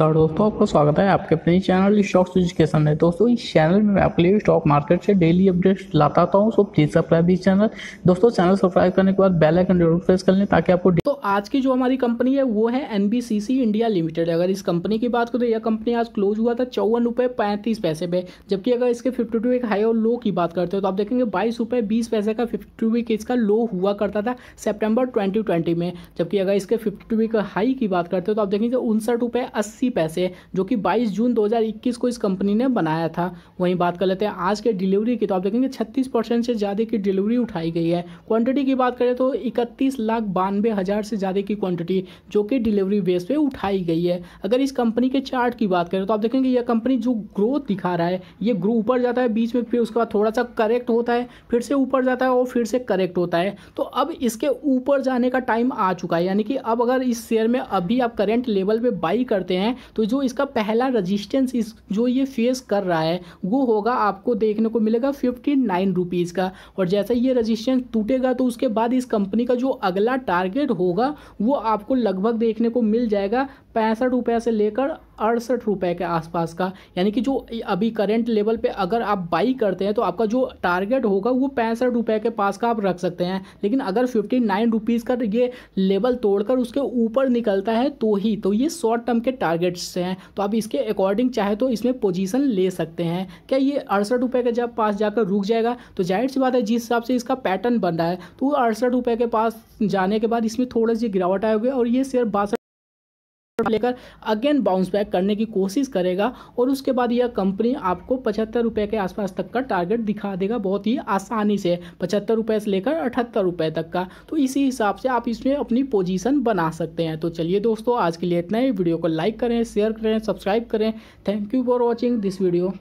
नमस्कार दोस्तों आपका स्वागत है आपके अपने चैनल स्टॉक्स एजुकेशन में दोस्तों इस चैनल में मैं आपके लिए स्टॉक मार्केट से डेली अपडेट्स लाता हूँ सो प्लीज सब्सक्राइब इस चैनल दोस्तों चैनल सब्सक्राइब करने के बाद बेल आइकन जरूर प्रेस कर लें ताकि आपको तो आज की जो हमारी कंपनी है वो है एन इंडिया लिमिटेड अगर इस कंपनी की बात करें तो यह कंपनी आज क्लोज हुआ था चौवन रुपये पैंतीस पैसे पे जबकि अगर इसके फिफ्टी टू वीक हाई और लो की बात करते हो तो आप देखेंगे बाईस रुपये बीस पैसे का फिफ्टी टू वीक इसका लो हुआ करता था सेप्टेम्बर ट्वेंटी में जबकि अगर इसके फिफ्टी टू वीक हाई की बात करते हो तो आप देखेंगे उनसठ रुपये अस्सी सिक्सटी पैसे जो कि बाईस जून 2021 को इस कंपनी ने बनाया था वहीं बात कर लेते हैं आज के डिलीवरी की तो आप देखेंगे छत्तीस परसेंट से ज़्यादा की डिलीवरी उठाई गई है क्वांटिटी की बात करें तो इकतीस लाख बानवे हज़ार से ज़्यादा की क्वांटिटी जो कि डिलीवरी बेस पे उठाई गई है अगर इस कंपनी के चार्ट की बात करें तो आप देखेंगे यह कंपनी जो ग्रोथ दिखा रहा है ये ग्रो ऊपर जाता है बीच में फिर बाद थोड़ा सा करेक्ट होता है फिर से ऊपर जाता है और फिर से करेक्ट होता है तो अब इसके ऊपर जाने का टाइम आ चुका है यानी कि अब अगर इस शेयर में अभी आप करेंट लेवल पर बाई करते हैं तो जो इसका पहला रजिस्टेंस इस जो ये फेस कर रहा है वो होगा आपको देखने को मिलेगा फिफ्टी नाइन रुपीज़ का और जैसे ये रजिस्टेंस टूटेगा तो उसके बाद इस कंपनी का जो अगला टारगेट होगा वो आपको लगभग देखने को मिल जाएगा पैंसठ रुपये से लेकर अड़सठ रुपये के आसपास का यानी कि जो अभी करेंट लेवल पे अगर आप बाई करते हैं तो आपका जो टारगेट होगा वो पैंसठ रुपये के पास का आप रख सकते हैं लेकिन अगर फिफ्टी नाइन रुपीज़ का ये लेवल तोड़कर उसके ऊपर निकलता है तो ही तो ये शॉर्ट टर्म के टारगेट्स हैं तो आप इसके अकॉर्डिंग चाहे तो इसमें पोजिशन ले सकते हैं क्या ये अड़सठ रुपये के जब पास जाकर रुक जाएगा तो जाहिर सी बात है जिस हिसाब से इसका पैटर्न बन रहा है तो अड़सठ रुपये के पास जाने के बाद इसमें थोड़ा सी गिरावट आएगी और ये शेयर बासठ लेकर अगेन बाउंस बैक करने की कोशिश करेगा और उसके बाद यह कंपनी आपको पचहत्तर रुपये के आसपास तक का टारगेट दिखा देगा बहुत ही आसानी से पचहत्तर रुपये से लेकर अठहत्तर रुपए तक का तो इसी हिसाब से आप इसमें अपनी पोजीशन बना सकते हैं तो चलिए दोस्तों आज के लिए इतना ही वीडियो को लाइक करें शेयर करें सब्सक्राइब करें thank you for watching this video